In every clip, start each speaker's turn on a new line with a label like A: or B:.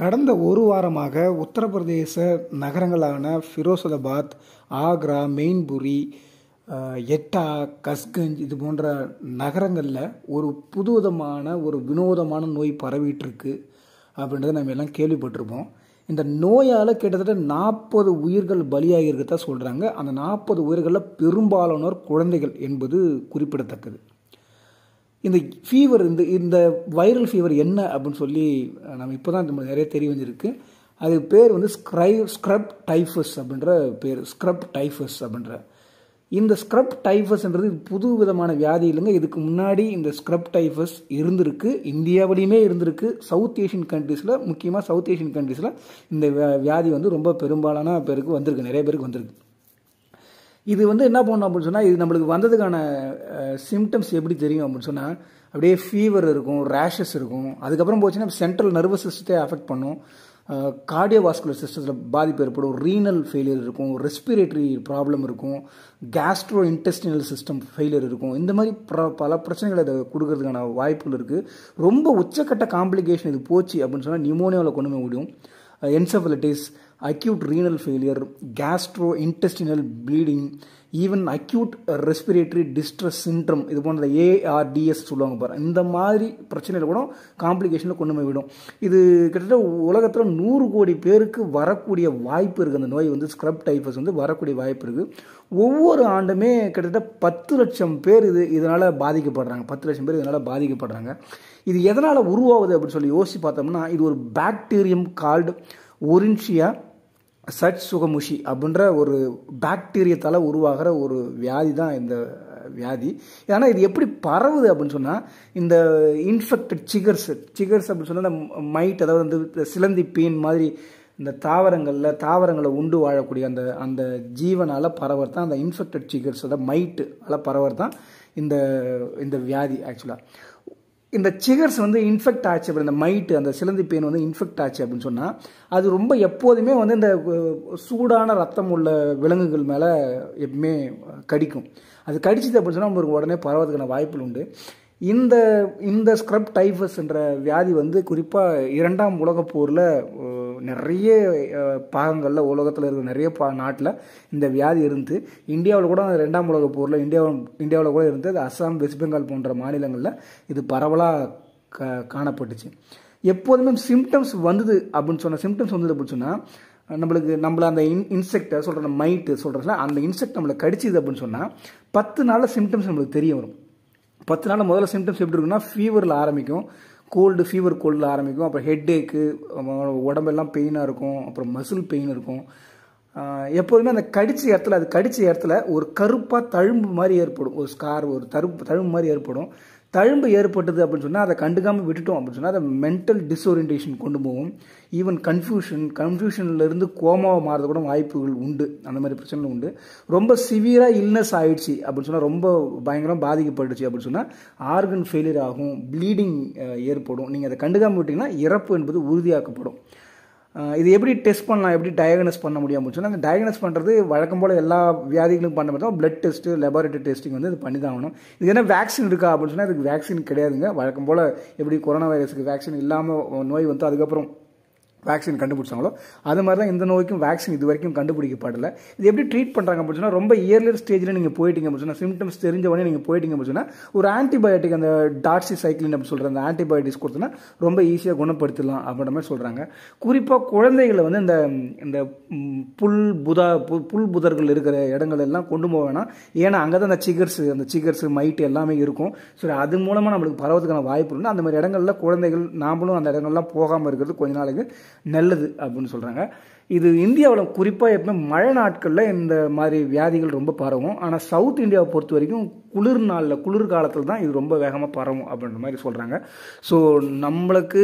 A: கடந்த ஒரு வாரமாக உத்தரப்பிரதேச நகரங்களான ஃபிரோசதாபாத் ஆக்ரா மெயின்புரி எட்டா கஸ்கஞ்ச் இது போன்ற நகரங்களில் ஒரு புதுவிதமான ஒரு வினோதமான நோய் பரவிட்டுருக்கு அப்படின்றத நம்ம எல்லாம் கேள்விப்பட்டிருப்போம் இந்த நோயால் கிட்டத்தட்ட நாற்பது உயிர்கள் பலியாகியிருக்கதா சொல்கிறாங்க அந்த நாற்பது உயிர்களில் பெரும்பாலானோர் குழந்தைகள் என்பது குறிப்பிடத்தக்கது இந்த ஃபீவர் இந்த இந்த வைரல் ஃபீவர் என்ன அப்படின்னு சொல்லி நம்ம இப்போ தான் நிறைய தெரிய வந்துருக்கு அது பேர் வந்து ஸ்க்ரை ஸ்க்ரப் டைஃபஸ் அப்படின்ற பேர் ஸ்க்ரப் டைஃபஸ் அப்படின்ற இந்த ஸ்க்ரப் டைஃபஸ்ன்றது புது விதமான வியாதி இல்லைங்க இதுக்கு முன்னாடி இந்த ஸ்க்ரப் டைஃபஸ் இருந்திருக்கு இந்தியாவிலையுமே இருந்திருக்கு சவுத் ஏஷியன் கண்ட்ரீஸில் முக்கியமாக சவுத் ஏஷியன் கண்ட்ரீஸில் இந்த வியாதி வந்து ரொம்ப பெரும்பாலான பேருக்கு வந்திருக்கு நிறைய பேருக்கு வந்திருக்கு இது வந்து என்ன பண்ணணும் அப்படின்னு சொன்னால் இது நம்மளுக்கு வந்ததுக்கான சிம்டம்ஸ் எப்படி தெரியும் அப்படின்னு சொன்னால் அப்படியே ஃபீவர் இருக்கும் ரேஷஸ் இருக்கும் அதுக்கப்புறம் போச்சுன்னா சென்ட்ரல் நர்வஸ் சிஸ்டத்தை அஃபெக்ட் பண்ணும் கார்டியோவாஸ்குலர் சிஸ்டத்தில் பாதிப்பு ஏற்படும் ரீனல் ஃபெயிலியர் இருக்கும் ரெஸ்பிரேட்டரி ப்ராப்ளம் இருக்கும் கேஸ்ட்ரோ இன்டெஸ்டினல் சிஸ்டம் ஃபெயிலியர் இருக்கும் இந்த மாதிரி பல பிரச்சனைகளை அதை கொடுக்கறதுக்கான வாய்ப்புகள் இருக்குது ரொம்ப உச்சக்கட்ட காம்ப்ளிகேஷன் இது போச்சு அப்படின்னு சொன்னால் நிமோனியாவில் கொண்டு போய் முடியும் encephalitis acute renal failure gastrointestinal bleeding even acute respiratory distress syndrome இது போன்ற ஏஆர்டிஎஸ் சொல்லுவாங்க பாரு இந்த மாதிரி பிரச்சனையில் கூட காம்ப்ளிகேஷனில் கொண்டு போய் விடும் இது கிட்டத்தட்ட உலகத்தில் நூறு கோடி பேருக்கு வரக்கூடிய வாய்ப்பு இருக்குது அந்த நோய் வந்து ஸ்க்ரப் டைஃபஸ் வந்து வரக்கூடிய வாய்ப்பு இருக்குது ஒவ்வொரு ஆண்டுமே கிட்டத்தட்ட பத்து லட்சம் பேர் இது இதனால் பாதிக்கப்படுறாங்க பத்து லட்சம் பேர் இதனால் பாதிக்கப்படுறாங்க இது எதனால் உருவாகுது அப்படின்னு சொல்லி யோசித்து பார்த்தோம்னா இது ஒரு பாக்டீரியம் கால்டு ஒரின்ஷியா சட் சுகமுஷி அப்படின்ற ஒரு பாக்டீரியத்தால் உருவாகிற ஒரு வியாதி தான் இந்த வியாதி ஆனால் இது எப்படி பரவுது அப்படின்னு சொன்னால் இந்த இன்ஃபெக்டட் சிகர்ஸ் சிகர்ஸ் அப்படின்னு சொன்னால் மைட் அதாவது வந்து சிலந்தி பீன் மாதிரி இந்த தாவரங்களில் தாவரங்களை உண்டு வாழக்கூடிய அந்த அந்த ஜீவனால் பரவர் தான் அந்த இன்ஃபெக்டட் சிகர்ஸ் அதாவது மைட்டு அதில் பரவர் தான் இந்த இந்த வியாதி ஆக்சுவலாக இந்த சிகர்ஸ் வந்து இன்ஃபெக்ட் ஆச்சு அப்படி இந்த மைட்டு அந்த சிலந்தி பெயின் வந்து இன்ஃபெக்ட் ஆச்சு அப்படின்னு சொன்னால் அது ரொம்ப எப்போதுமே வந்து இந்த சூடான ரத்தம் உள்ள விலங்குகள் மேலே எப்பவுமே கடிக்கும் அது கடிச்சது அப்படின்னு சொன்னால் உங்களுக்கு உடனே பரவதுக்கான வாய்ப்புகள் உண்டு இந்த இந்த ஸ்க்ரப் டைஃபஸ்ன்ற வியாதி வந்து குறிப்பாக இரண்டாம் உலக போரில் நிறைய பாகங்களில் உலகத்தில் இருக்கிற நிறைய பா நாட்டில் இந்த வியாதி இருந்து இந்தியாவில் கூட ரெண்டாம் உலக போரில் இந்தியா இந்தியாவில் கூட இருந்து அது அஸ்ஸாம் வெஸ்ட் பெங்கால் போன்ற மாநிலங்களில் இது பரவலாக காணப்பட்டுச்சு எப்போதுமே சிம்டம்ஸ் வந்தது அப்படின்னு சொன்னால் சிம்டம்ஸ் வந்தது அப்படின்னு சொன்னால் நம்மளுக்கு நம்மளை அந்த இன் இன்செக்டை சொல்கிற மைட்டு சொல்கிறதுல அந்த இன்செக்ட் நம்மளை கடிச்சிது அப்படின்னு சொன்னால் பத்து நாளில் சிம்டம்ஸ் நம்மளுக்கு தெரிய வரும் பத்து நாள் முதல்ல சிம்டம்ஸ் எப்படி இருக்குன்னா ஃபீவரில் ஆரம்பிக்கும் கோல்டு ஃபீவர் கோல்டில் ஆரம்பிக்கும் அப்புறம் ஹெட் ஏக்கு உடம்பெல்லாம் பெயினாக இருக்கும் அப்புறம் மசில் பெயின் இருக்கும் எப்போதுமே அந்த கடித்த இடத்துல அது கடித்த இடத்துல ஒரு கருப்பாக தழும்பு மாதிரி ஏற்படும் ஒரு ஸ்கார் ஒரு தரு தழும்பு மாதிரி ஏற்படும் தழும்பு ஏற்பட்டது அப்படின்னு சொன்னால் அதை கண்டுக்காமல் விட்டுட்டோம் அப்படின்னு சொன்னால் அதை மென்டல் டிஸ்ஓரியன்டேஷன் கொண்டு போகும் ஈவன் கன்ஃபியூஷன் கன்ஃபியூஷன்லேருந்து கோமாவை மாறது கூட வாய்ப்புகள் உண்டு அந்த மாதிரி பிரச்சனைகள் உண்டு ரொம்ப சிவியராக இல்னஸ் ஆயிடுச்சு அப்படின்னு சொன்னால் ரொம்ப பயங்கரம் பாதிக்கப்பட்டுச்சு அப்படின்னு சொன்னால் ஆர்கன் ஃபெயிலியர் ஆகும் ப்ளீடிங் ஏற்படும் நீங்கள் அதை கண்டுக்காமல் விட்டிங்கன்னா இறப்பு என்பது உறுதியாக்கப்படும் இது எப்படி டெஸ்ட் பண்ணலாம் எப்படி டயக்னஸ் பண்ண முடியும் அப்படின்னு சொன்னால் அந்த டயக்னஸ் பண்ணுறது வழக்கம் போல் எல்லா வியாதிகளும் பண்ண தான் பிளட் டெஸ்ட்டு லெபார்டரி டெஸ்டிங் வந்து இது பண்ணி தான் ஆகணும் இது என்ன வேக்சின் இருக்கா அப்படின்னு சொன்னால் இதுக்கு வேக்சின் கிடையாதுங்க வழக்கம் போல் எப்படி கொரோனா வைரஸுக்கு வேக்சின் இல்லாமல் நோய் வந்து அதுக்கப்புறம் வேக்சின் கண்டுபிடிச்சாங்களோ அது மாதிரி தான் இந்த நோய்க்கும் வேக்சின் இது வரைக்கும் கண்டுபிடிக்கப்படல இது எப்படி ட்ரீட் பண்ணுறாங்க அப்படின்னா ரொம்ப இயர்லியர் ஸ்டேஜில் நீங்கள் போயிட்டீங்க அப்படின்னா சிம்டம்ஸ் தெரிஞ்ச உடனே நீங்கள் போயிட்டீங்க அப்படின்னா ஒரு ஆன்டிபயோட்டிக் அந்த டாட்சி சைக்கிளின் அப்படின்னு சொல்கிற அந்த ஆன்டிபயோட்டிக்ஸ் கொடுத்தோன்னா ரொம்ப ஈஸியாக குணப்படுத்தலாம் அப்படின்ற மாதிரி சொல்கிறாங்க குறிப்பாக குழந்தைகளை வந்து இந்த இந்த புல் புதா புல் புதர்கள் இருக்கிற இடங்கள் எல்லாம் கொண்டு போக வேணாம் ஏன்னா அங்கே தான் அந்த சிகர்ஸ் அந்த சிகர்ஸ் மைட்டு எல்லாமே இருக்கும் ஸோ அது மூலமாக நம்மளுக்கு பரவதுக்கான வாய்ப்பு இருந்தால் அந்த மாதிரி இடங்களில் குழந்தைகள் நாமளும் அந்த இடங்கள்லாம் போகாமல் இருக்கிறது கொஞ்ச நாளைக்கு நல்லது அப்படின்னு சொல்கிறாங்க இது இந்தியாவில் குறிப்பாக எப்பவுமே மழை நாட்களில் இந்த மாதிரி வியாதிகள் ரொம்ப பரவும் ஆனால் சவுத் இந்தியாவை பொறுத்த வரைக்கும் குளிர் நாளில் குளிர் காலத்தில் தான் இது ரொம்ப வேகமாக பரவும் அப்படின்ற மாதிரி சொல்கிறாங்க ஸோ நம்மளுக்கு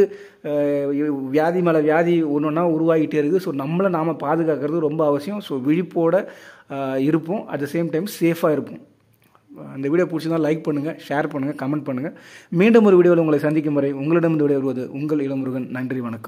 A: வியாதி மேலே வியாதி ஒன்று ஒன்றா உருவாகிட்டே இருக்குது ஸோ நம்மளை நாம் பாதுகாக்கிறது ரொம்ப அவசியம் ஸோ விழிப்போடு இருப்போம் அட் த சேம் டைம் சேஃபாக இருப்போம் அந்த வீடியோ பிடிச்சிருந்தால் லைக் பண்ணுங்கள் ஷேர் பண்ணுங்கள் கமெண்ட் பண்ணுங்கள் மீண்டும் ஒரு வீடியோவில் உங்களை சந்திக்கும் வரை உங்களிடம் இந்த வருவது உங்கள் இளமுருகன் நன்றி வணக்கம்